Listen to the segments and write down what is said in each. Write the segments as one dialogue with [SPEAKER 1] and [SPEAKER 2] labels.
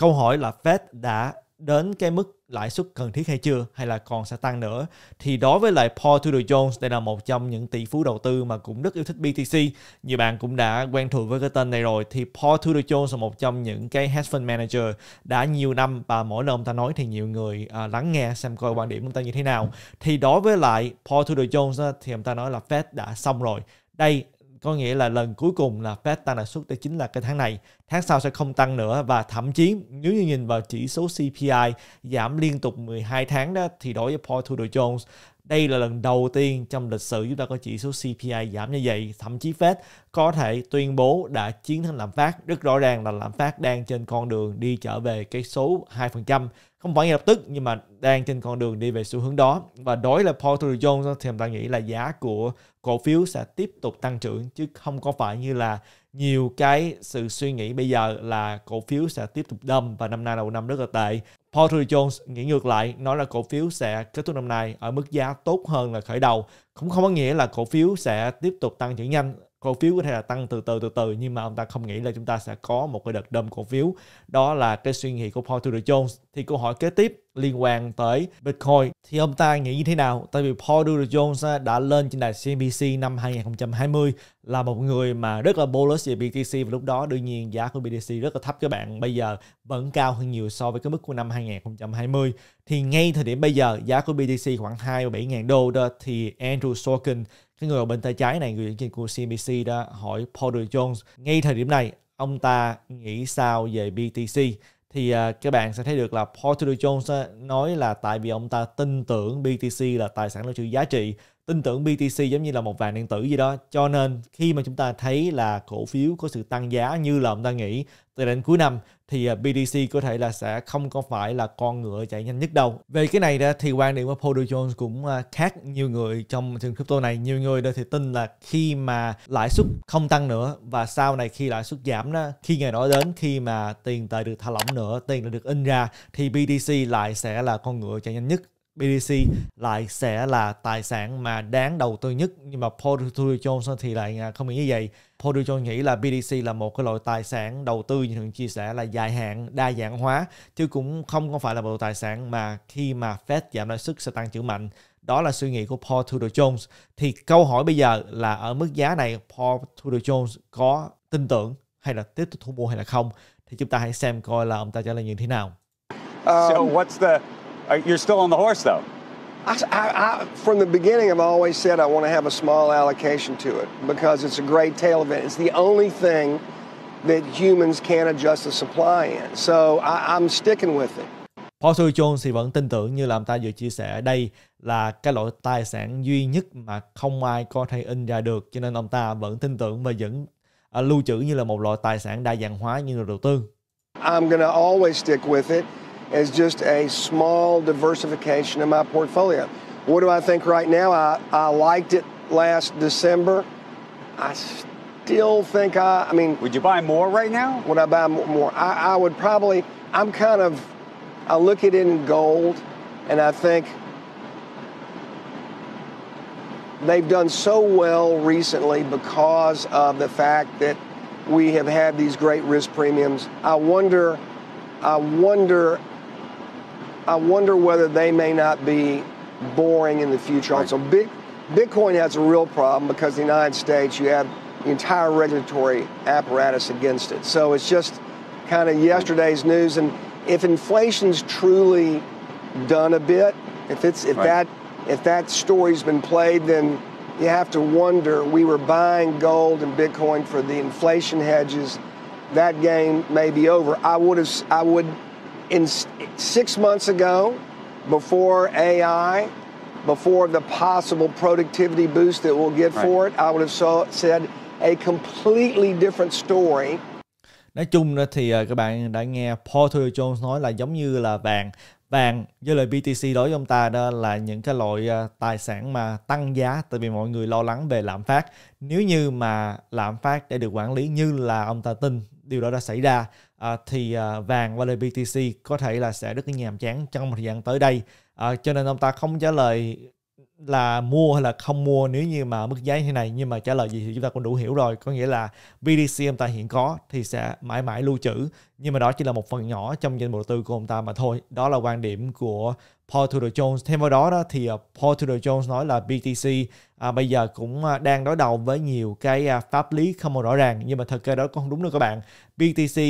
[SPEAKER 1] câu hỏi là Fed đã đến cái mức lãi suất cần thiết hay chưa hay là còn sẽ tăng nữa thì đối với lại Paul Tudor Jones đây là một trong những tỷ phú đầu tư mà cũng rất yêu thích BTC như bạn cũng đã quen thuộc với cái tên này rồi thì Paul Tudor Jones là một trong những cái hedge fund manager đã nhiều năm và mỗi lần ông ta nói thì nhiều người à, lắng nghe xem coi quan điểm ông ta như thế nào thì đối với lại Paul Tudor Jones thì ông ta nói là Fed đã xong rồi đây có nghĩa là lần cuối cùng là Fed tăng lãi suất đó chính là cái tháng này tháng sau sẽ không tăng nữa và thậm chí nếu như nhìn vào chỉ số CPI giảm liên tục 12 tháng đó thì đối với Paul Tudor Jones đây là lần đầu tiên trong lịch sử chúng ta có chỉ số CPI giảm như vậy. Thậm chí Fed có thể tuyên bố đã chiến thắng lạm phát. Rất rõ ràng là lạm phát đang trên con đường đi trở về cái số 2% không phải ngay lập tức nhưng mà đang trên con đường đi về xu hướng đó và đối là Paul Tudor Jones thì ta nghĩ là giá của cổ phiếu sẽ tiếp tục tăng trưởng chứ không có phải như là nhiều cái sự suy nghĩ bây giờ là cổ phiếu sẽ tiếp tục đâm và năm nay là một năm rất là tệ. Paul Tudor Jones nghĩ ngược lại nói là cổ phiếu sẽ kết thúc năm nay ở mức giá tốt hơn là khởi đầu cũng không có nghĩa là cổ phiếu sẽ tiếp tục tăng trưởng nhanh cổ phiếu có thể là tăng từ từ từ từ nhưng mà ông ta không nghĩ là chúng ta sẽ có một cái đợt đâm cổ phiếu đó là cái suy nghĩ của Paul Tudor Jones thì câu hỏi kế tiếp liên quan tới Bitcoin thì ông ta nghĩ như thế nào tại vì Paul Tudor Jones đã lên trên đài CNBC năm 2020 là một người mà rất là bullish về BTC và lúc đó đương nhiên giá của BTC rất là thấp các bạn bây giờ vẫn cao hơn nhiều so với cái mức của năm 2020 thì ngay thời điểm bây giờ giá của BTC khoảng 27.000 đô đó thì Andrew Sorkin cái người ở bên tay trái này người dẫn chương của CNBC đã hỏi Porter Jones ngay thời điểm này ông ta nghĩ sao về BTC thì uh, các bạn sẽ thấy được là Porter Jones nói là tại vì ông ta tin tưởng BTC là tài sản lưu trữ giá trị tin tưởng BTC giống như là một vàng điện tử gì đó cho nên khi mà chúng ta thấy là cổ phiếu có sự tăng giá như là ông ta nghĩ từ đến cuối năm thì à, BTC có thể là sẽ không có phải là con ngựa chạy nhanh nhất đâu về cái này thì quan điểm của Paul Jones cũng à, khác nhiều người trong trường crypto này nhiều người thì tin là khi mà lãi suất không tăng nữa và sau này khi lãi suất giảm đó khi ngày đó đến khi mà tiền tệ được thả lỏng nữa tiền được in ra thì BTC lại sẽ là con ngựa chạy nhanh nhất BDC lại sẽ là tài sản mà đáng đầu tư nhất nhưng mà Paul Jones thì lại à, không nghĩ như vậy. Paul Jones nghĩ là BDC là một cái loại tài sản đầu tư như thường chia sẻ là dài hạn, đa dạng hóa chứ cũng không có phải là một tài sản mà khi mà Fed giảm lãi suất sẽ tăng trưởng mạnh. Đó là suy nghĩ của Paul Tudor Jones. Thì câu hỏi bây giờ là ở mức giá này Paul Tudor Jones có tin tưởng hay là tiếp tục thu mua hay là không? Thì chúng ta hãy xem coi là ông ta trả lời như thế nào. Um, so what's the You're still on the horse, though.
[SPEAKER 2] I, I, I, from the beginning, I've always said I want to have a small allocation to it because it's a great tail event. It's the only thing that humans can adjust the supply in. So I, I'm sticking with it.
[SPEAKER 1] Paul Sui Jones thì vẫn tin tưởng như làm ta vừa chia sẻ ở đây là cái loại tài sản duy nhất mà không ai có thể in ra được cho nên ông ta vẫn tin tưởng và vẫn à, lưu trữ như là một loại tài sản đa dạng hóa như là đầu tư.
[SPEAKER 2] I'm gonna always stick with it. as just a small diversification in my portfolio. What do I think right now? I, I liked it last December. I still think I, I mean. Would you buy more right now? Would I buy more? I, I would probably, I'm kind of, I look at it in gold and I think they've done so well recently because of the fact that we have had these great risk premiums. I wonder, I wonder I wonder whether they may not be boring in the future. Right. Also, big, Bitcoin has a real problem because the United States, you have the entire regulatory apparatus against it. So it's just kind of yesterday's news. And if inflation's truly done a bit, if it's if right. that if that story's been played, then you have to wonder. We were buying gold and Bitcoin for the inflation hedges. That game may be over. I would have I would in six months ago, before AI, before the possible productivity boost that we'll get right. for it, I would have saw, said a completely different story.
[SPEAKER 1] Nói chung thì à, các bạn đã nghe Paul Tudor Jones nói là giống như là vàng vàng với lời BTC đối với ông ta đó là những cái loại à, tài sản mà tăng giá tại vì mọi người lo lắng về lạm phát nếu như mà lạm phát để được quản lý như là ông ta tin điều đó đã xảy ra à, thì à, vàng và lời BTC có thể là sẽ rất là nhàm chán trong một thời gian tới đây à, cho nên ông ta không trả lời là mua hay là không mua nếu như mà mức giá như này nhưng mà trả lời gì thì chúng ta cũng đủ hiểu rồi có nghĩa là BTC ông ta hiện có thì sẽ mãi mãi lưu trữ nhưng mà đó chỉ là một phần nhỏ trong danh mục đầu tư của ông ta mà thôi đó là quan điểm của Paul Tudor Jones. Thêm vào đó đó thì ờ, Paul Tudor Jones nói là BTC à, bây giờ cũng à, đang đối đầu với nhiều cái à, pháp lý không rõ ràng nhưng mà thật ra đó cũng không đúng đâu các bạn. BTC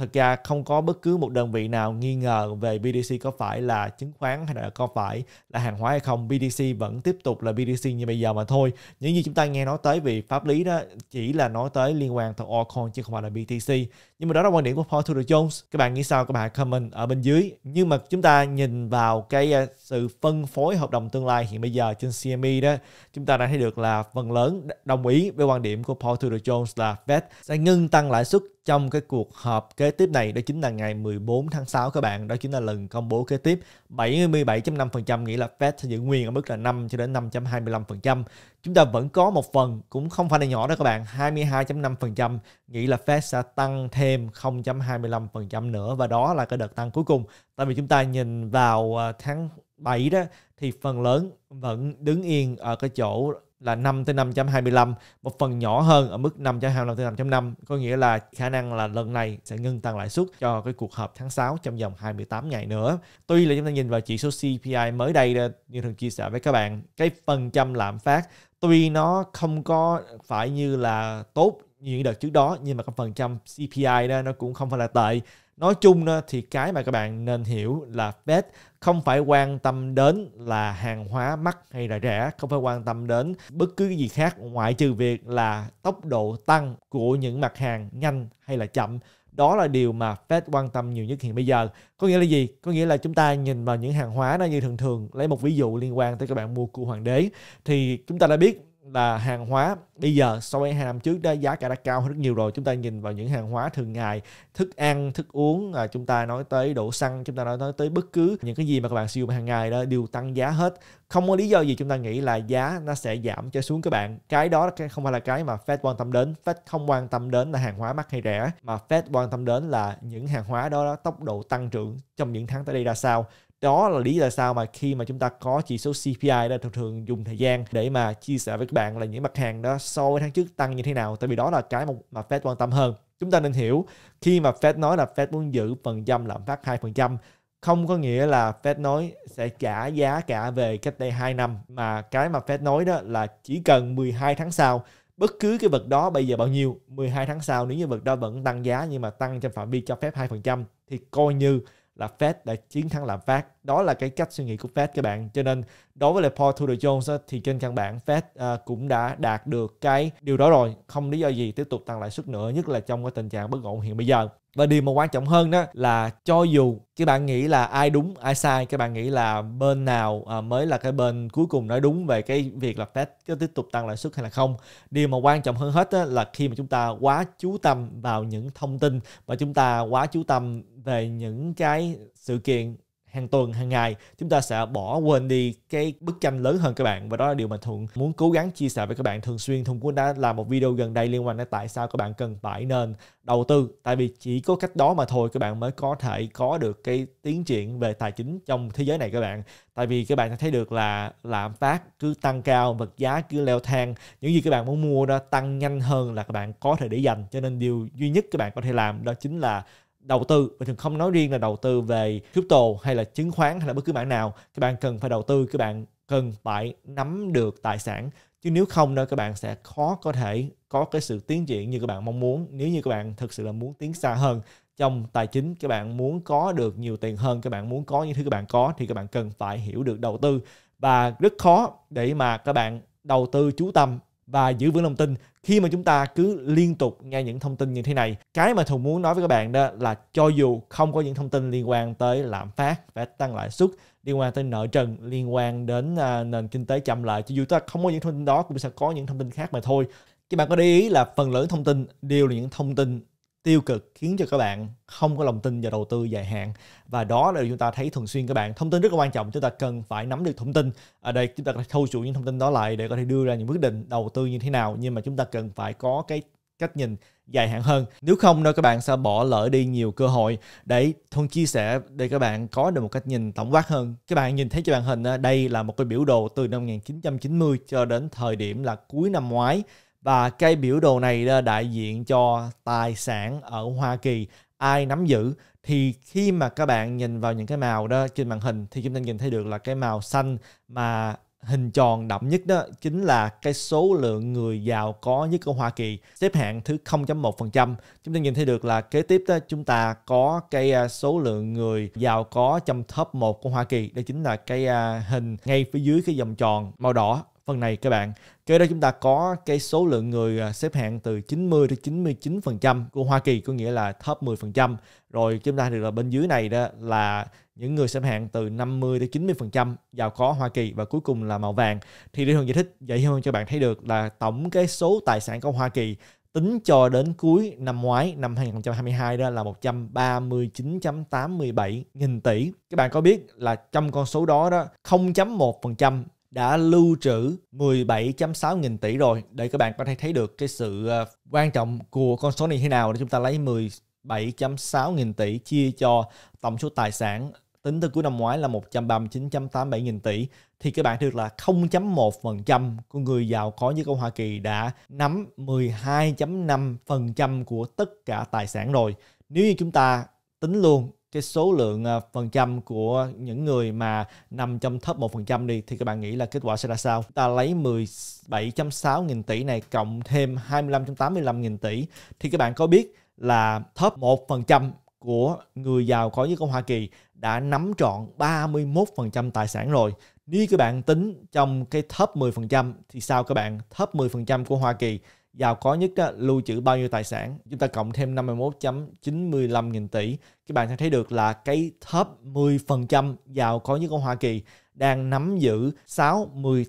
[SPEAKER 1] thật ra không có bất cứ một đơn vị nào nghi ngờ về BDC có phải là chứng khoán hay là có phải là hàng hóa hay không. BDC vẫn tiếp tục là BDC như bây giờ mà thôi. Những gì chúng ta nghe nói tới về pháp lý đó chỉ là nói tới liên quan tới altcoin chứ không phải là BTC. Nhưng mà đó là quan điểm của Paul Tudor Jones. Các bạn nghĩ sao? Các bạn comment ở bên dưới. Nhưng mà chúng ta nhìn vào cái à, sự phân phối hợp đồng tương lai hiện bây giờ trên CME đó, chúng ta đã thấy được là phần lớn đồng ý với quan điểm của Paul Tudor Jones là Fed sẽ ngưng tăng lãi suất trong cái cuộc họp kế tiếp này đó chính là ngày 14 tháng 6 các bạn, đó chính là lần công bố kế tiếp 77.5% nghĩa là Fed sẽ giữ nguyên ở mức là 5 cho đến 5.25%. Chúng ta vẫn có một phần cũng không phải là nhỏ đó các bạn, 22.5% nghĩ là Fed sẽ tăng thêm 0.25% nữa và đó là cái đợt tăng cuối cùng. Tại vì chúng ta nhìn vào ờ, tháng 7 đó thì phần lớn vẫn đứng yên ở cái chỗ là 5 tới 5.25 một phần nhỏ hơn ở mức 5.25 tới 5.5 có nghĩa là khả năng là lần này sẽ ngưng tăng lãi suất cho cái cuộc họp tháng 6 trong vòng 28 ngày nữa. Tuy là chúng ta nhìn vào chỉ số CPI mới đây như thường chia sẻ với các bạn cái phần trăm lạm phát tuy nó không có phải như là tốt như những đợt trước đó nhưng mà cái phần trăm CPI đó nó cũng không phải là tệ nói chung thì cái mà các bạn nên hiểu là Fed không phải quan tâm đến là hàng hóa mắc hay là rẻ không phải quan tâm đến bất cứ cái gì khác ngoại trừ việc là tốc độ tăng của những mặt hàng nhanh hay là chậm đó là điều mà Fed quan tâm nhiều nhất hiện bây giờ. Có nghĩa là gì? Có nghĩa là chúng ta nhìn vào những hàng hóa nó như thường thường, lấy một ví dụ liên quan tới các bạn mua cua hoàng đế thì chúng ta đã biết là hàng hóa bây giờ so với hai năm trước đó giá cả đã cao hơn rất nhiều rồi chúng ta nhìn vào những hàng hóa thường ngày thức ăn thức uống à, chúng ta nói tới đổ xăng chúng ta nói tới bất cứ những cái gì mà các bạn sử dụng hàng ngày đó đều tăng giá hết không có lý do gì chúng ta nghĩ là giá nó sẽ giảm cho xuống các bạn cái đó không phải là cái mà Fed quan tâm đến Fed không quan tâm đến là hàng hóa mắc hay rẻ mà Fed quan tâm đến là những hàng hóa đó, đó tốc độ tăng trưởng trong những tháng tới đây ra sao đó là lý do sao mà khi mà chúng ta có chỉ số CPI đó thường thường dùng thời gian để mà chia sẻ với các bạn là những mặt hàng đó so với tháng trước tăng như thế nào tại vì đó là cái mà Fed quan tâm hơn chúng ta nên hiểu khi mà Fed nói là Fed muốn giữ phần trăm lạm phát 2% không có nghĩa là Fed nói sẽ trả giá cả về cách đây 2 năm mà cái mà Fed nói đó là chỉ cần 12 tháng sau bất cứ cái vật đó bây giờ bao nhiêu 12 tháng sau nếu như vật đó vẫn tăng giá nhưng mà tăng trong phạm vi cho phép 2% thì coi như là Fed đã chiến thắng lạm phát. Đó là cái cách suy nghĩ của Fed các bạn. Cho nên đối với lại Paul Tudor Jones á, thì trên căn bản Fed uh, cũng đã đạt được cái điều đó rồi. Không lý do gì tiếp tục tăng lãi suất nữa, nhất là trong cái tình trạng bất ổn hiện bây giờ và điều mà quan trọng hơn đó là cho dù các bạn nghĩ là ai đúng ai sai các bạn nghĩ là bên nào à, mới là cái bên cuối cùng nói đúng về cái việc là Fed có tiếp tục tăng lãi suất hay là không điều mà quan trọng hơn hết là khi mà chúng ta quá chú tâm vào những thông tin và chúng ta quá chú tâm về những cái sự kiện hàng tuần hàng ngày chúng ta sẽ bỏ quên đi cái bức tranh lớn hơn các bạn và đó là điều mà thuận muốn cố gắng chia sẻ với các bạn thường xuyên thuận cũng đã làm một video gần đây liên quan đến tại sao các bạn cần phải nên đầu tư tại vì chỉ có cách đó mà thôi các bạn mới có thể có được cái tiến triển về tài chính trong thế giới này các bạn tại vì các bạn sẽ thấy được là lạm phát cứ tăng cao vật giá cứ leo thang những gì các bạn muốn mua đó tăng nhanh hơn là các bạn có thể để dành cho nên điều duy nhất các bạn có thể làm đó chính là đầu tư và thường không nói riêng là đầu tư về crypto hay là chứng khoán hay là bất cứ bạn nào các bạn cần phải đầu tư các bạn cần phải nắm được tài sản chứ nếu không đó các bạn sẽ khó có thể có cái sự tiến triển như các bạn mong muốn nếu như các bạn thực sự là muốn tiến xa hơn trong tài chính các bạn muốn có được nhiều tiền hơn các bạn muốn có những thứ các bạn có thì các bạn cần phải hiểu được đầu tư và rất khó để mà các bạn đầu tư chú tâm và giữ vững lòng tin khi mà chúng ta cứ liên tục nghe những thông tin như thế này cái mà thùng muốn nói với các bạn đó là cho dù không có những thông tin liên quan tới lạm phát phải tăng lãi suất liên quan tới nợ trần liên quan đến à, nền kinh tế chậm lại cho dù ta không có những thông tin đó cũng sẽ có những thông tin khác mà thôi các bạn có để ý là phần lớn thông tin đều là những thông tin tiêu cực khiến cho các bạn không có lòng tin vào đầu tư dài hạn và đó là điều chúng ta thấy thường xuyên các bạn thông tin rất là quan trọng chúng ta cần phải nắm được thông tin ở à, đây chúng ta phải thâu chuỗi những thông tin đó lại để có thể đưa ra những quyết định đầu tư như thế nào nhưng mà chúng ta cần phải có cái cách nhìn dài hạn hơn nếu không đâu các bạn sẽ bỏ lỡ đi nhiều cơ hội để thông chia sẻ để các bạn có được một cách nhìn tổng quát hơn các bạn nhìn thấy trên màn hình đây là một cái biểu đồ từ năm 1990 cho đến thời điểm là cuối năm ngoái và cái biểu đồ này đại diện cho tài sản ở Hoa Kỳ ai nắm giữ thì khi mà các bạn nhìn vào những cái màu đó trên màn hình thì chúng ta nhìn thấy được là cái màu xanh mà hình tròn đậm nhất đó chính là cái số lượng người giàu có nhất của Hoa Kỳ xếp hạng thứ 0.1%. Chúng ta nhìn thấy được là kế tiếp đó chúng ta có cái à, số lượng người giàu có trong top 1 của Hoa Kỳ. Đây chính là cái à, hình ngay phía dưới cái dòng tròn màu đỏ phần này các bạn. Kế đó chúng ta có cái số lượng người à, xếp hạng từ 90 đến 99% của Hoa Kỳ có nghĩa là top 10%. Rồi chúng ta được là bên dưới này đó là những người xếp hạng từ 50 đến 90% giàu có Hoa Kỳ và cuối cùng là màu vàng. Thì Đi Hường giải thích dạy hơn cho bạn thấy được là tổng cái số tài sản của Hoa Kỳ tính cho đến cuối năm ngoái năm 2022 đó là 139.87 nghìn tỷ. Các bạn có biết là trong con số đó đó 0.1% đã lưu trữ 17.6 nghìn tỷ rồi để các bạn có thể thấy được cái sự ờ, quan trọng của con số này như thế nào để chúng ta lấy 17.6 nghìn tỷ chia cho tổng số tài sản tính từ cuối năm ngoái là 139.87 nghìn tỷ thì các bạn được là 0.1% của người giàu có như ông Hoa Kỳ đã nắm 12.5% của tất cả tài sản rồi. Nếu như chúng ta tính luôn cái số lượng à, phần trăm của những người mà nằm trong top 1% đi thì các bạn nghĩ là kết quả sẽ ra sao? Ta lấy 17.6 nghìn tỷ này cộng thêm 25.85 nghìn tỷ thì các bạn có biết là top 1% của người giàu có nhất của Hoa Kỳ đã nắm trọn 31% tài sản rồi nếu các bạn tính trong cái top 10% thì sao các bạn? Top 10% của Hoa Kỳ giàu có nhất đó, lưu trữ bao nhiêu tài sản? Chúng ta cộng thêm 51.95 nghìn tỷ. Các bạn sẽ thấy được là cái top 10% giàu có nhất của Hoa Kỳ đang nắm giữ 68%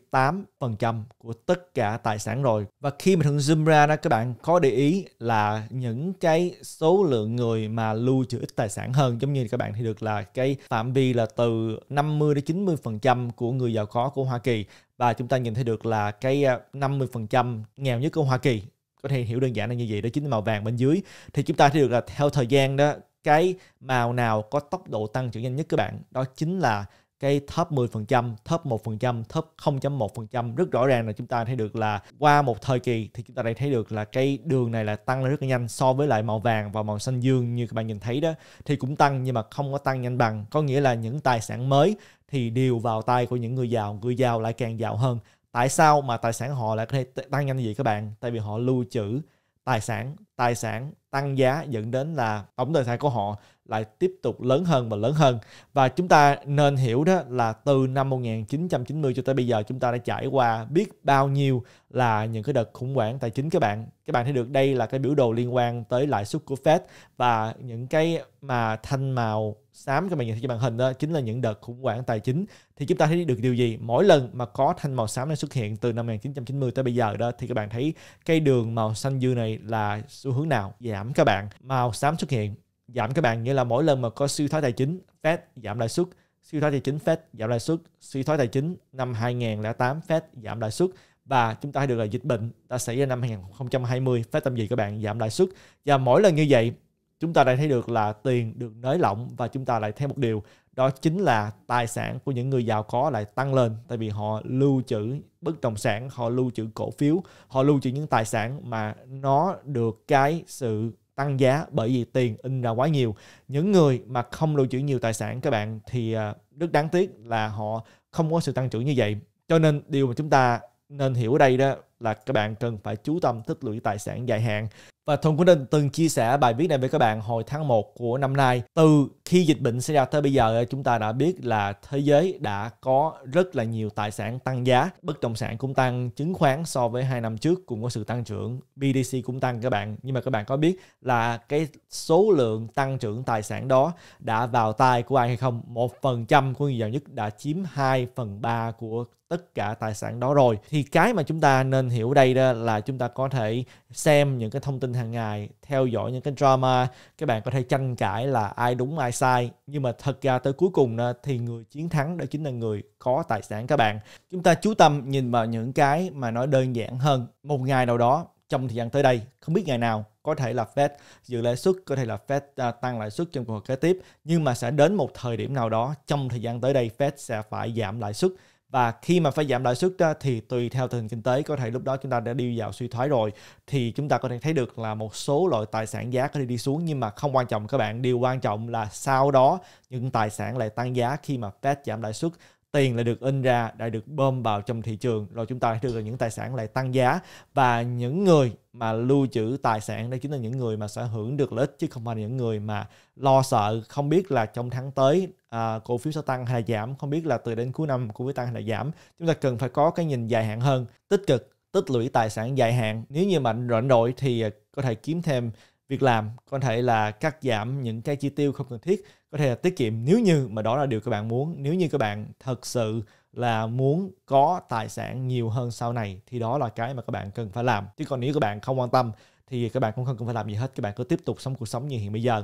[SPEAKER 1] của tất cả tài sản rồi. Và khi mà thường zoom ra đó các bạn có để ý là những cái số lượng người mà lưu trữ ít tài sản hơn giống như các bạn thì được là cái phạm vi là từ 50 đến 90% của người giàu có của Hoa Kỳ và chúng ta nhìn thấy được là cái 50% à, nghèo nhất của Hoa Kỳ có thể hiểu đơn giản là như vậy đó chính là màu vàng bên dưới thì chúng ta thấy được là theo thời gian đó cái màu nào có tốc độ tăng trưởng nhanh nhất các bạn đó chính là cái thấp 10%, thấp 1%, thấp 0.1% rất rõ ràng là chúng ta thấy được là qua một thời kỳ thì chúng ta đây thấy được là cái đường này là tăng rất là nhanh so với lại màu vàng và màu xanh dương như các bạn nhìn thấy đó thì cũng tăng nhưng mà không có tăng nhanh bằng có nghĩa là những tài sản mới thì đều vào tay của những người giàu người giàu lại càng giàu hơn tại sao mà tài sản họ lại có thể tăng nhanh như vậy các bạn tại vì họ lưu trữ tài sản tài sản tăng giá dẫn đến là tổng tài sản của họ lại tiếp tục lớn hơn và lớn hơn. Và chúng ta nên hiểu đó là từ năm 1990 cho tới bây giờ chúng ta đã trải qua biết bao nhiêu là những cái đợt khủng hoảng tài chính các bạn. Các bạn thấy được đây là cái biểu đồ liên quan tới lãi suất của Fed và những cái mà thanh màu xám các bạn nhìn thấy trên màn hình đó chính là những đợt khủng hoảng tài chính thì chúng ta thấy được điều gì mỗi lần mà có thanh màu xám này xuất hiện từ năm 1990 tới bây giờ đó thì các bạn thấy cây đường màu xanh dương này là xu xu hướng nào giảm các bạn màu xám xuất hiện giảm các bạn nghĩa là mỗi lần mà có suy thoái tài chính Fed giảm lãi suất suy thoái tài chính Fed giảm lãi suất suy thoái tài chính năm 2008 Fed giảm lãi suất và chúng ta thấy được là dịch bệnh đã xảy ra năm 2020 Fed tâm gì các bạn giảm lãi suất và mỗi lần như vậy chúng ta lại thấy được là tiền được nới lỏng và chúng ta lại thấy một điều đó chính là tài sản của những người giàu có lại tăng lên tại vì họ lưu trữ bất động sản họ lưu trữ cổ phiếu họ lưu trữ những tài sản mà nó được cái sự tăng giá bởi vì tiền in ra quá nhiều những người mà không lưu trữ nhiều tài sản các bạn thì à, rất đáng tiếc là họ không có sự tăng trưởng như vậy cho nên điều mà chúng ta nên hiểu ở đây đó là các bạn cần phải chú tâm tích lũy tài sản dài hạn và Thuận Quỳnh Định từng chia sẻ bài viết này với các bạn hồi tháng 1 của năm nay. Từ khi dịch bệnh xảy ra tới bây giờ, chúng ta đã biết là thế giới đã có rất là nhiều tài sản tăng giá. Bất động sản cũng tăng, chứng khoán so với 2 năm trước cũng có sự tăng trưởng. BDC cũng tăng các bạn. Nhưng mà các bạn có biết là cái số lượng tăng trưởng tài sản đó đã vào tay của ai hay không? một phần trăm của người giàu nhất đã chiếm 2 phần 3 của tất cả tài sản đó rồi thì cái mà chúng ta nên hiểu đây đó là chúng ta có thể xem những cái thông tin hàng ngày theo dõi những cái drama các bạn có thể tranh cãi là ai đúng ai sai nhưng mà thật ra tới cuối cùng đó, thì người chiến thắng đó chính là người có tài sản các bạn chúng ta chú tâm nhìn vào những cái mà nó đơn giản hơn một ngày nào đó trong thời gian tới đây không biết ngày nào có thể là Fed dự lãi suất, có thể là Fed à, tăng lãi suất trong cuộc kế tiếp, nhưng mà sẽ đến một thời điểm nào đó trong thời gian tới đây Fed sẽ phải giảm lãi suất và khi mà phải giảm lãi suất đó, thì tùy theo tình hình kinh tế có thể lúc đó chúng ta đã đi vào suy thoái rồi thì chúng ta có thể thấy được là một số loại tài sản giá có thể đi xuống nhưng mà không quan trọng các bạn điều quan trọng là sau đó những tài sản lại tăng giá khi mà Fed giảm lãi suất tiền lại được in ra đã được bơm vào trong thị trường rồi chúng ta lại đưa ra những tài sản lại tăng giá và những người mà lưu trữ tài sản đó chính là những người mà sẽ hưởng được lợi ích chứ không phải những người mà lo sợ không biết là trong tháng tới à, cổ phiếu sẽ tăng hay là giảm không biết là từ đến cuối năm cổ phiếu tăng hay là giảm chúng ta cần phải có cái nhìn dài hạn hơn tích cực tích lũy tài sản dài hạn nếu như mạnh rảnh rỗi thì à, có thể kiếm thêm việc làm có thể là cắt giảm những cái chi tiêu không cần thiết có thể là tiết kiệm nếu như mà đó là điều các bạn muốn nếu như các bạn thật sự là muốn có tài sản nhiều hơn sau này thì đó là cái mà các bạn cần phải làm chứ còn nếu các bạn không quan tâm thì các bạn cũng không cần phải làm gì hết các bạn cứ tiếp tục sống cuộc sống như hiện bây giờ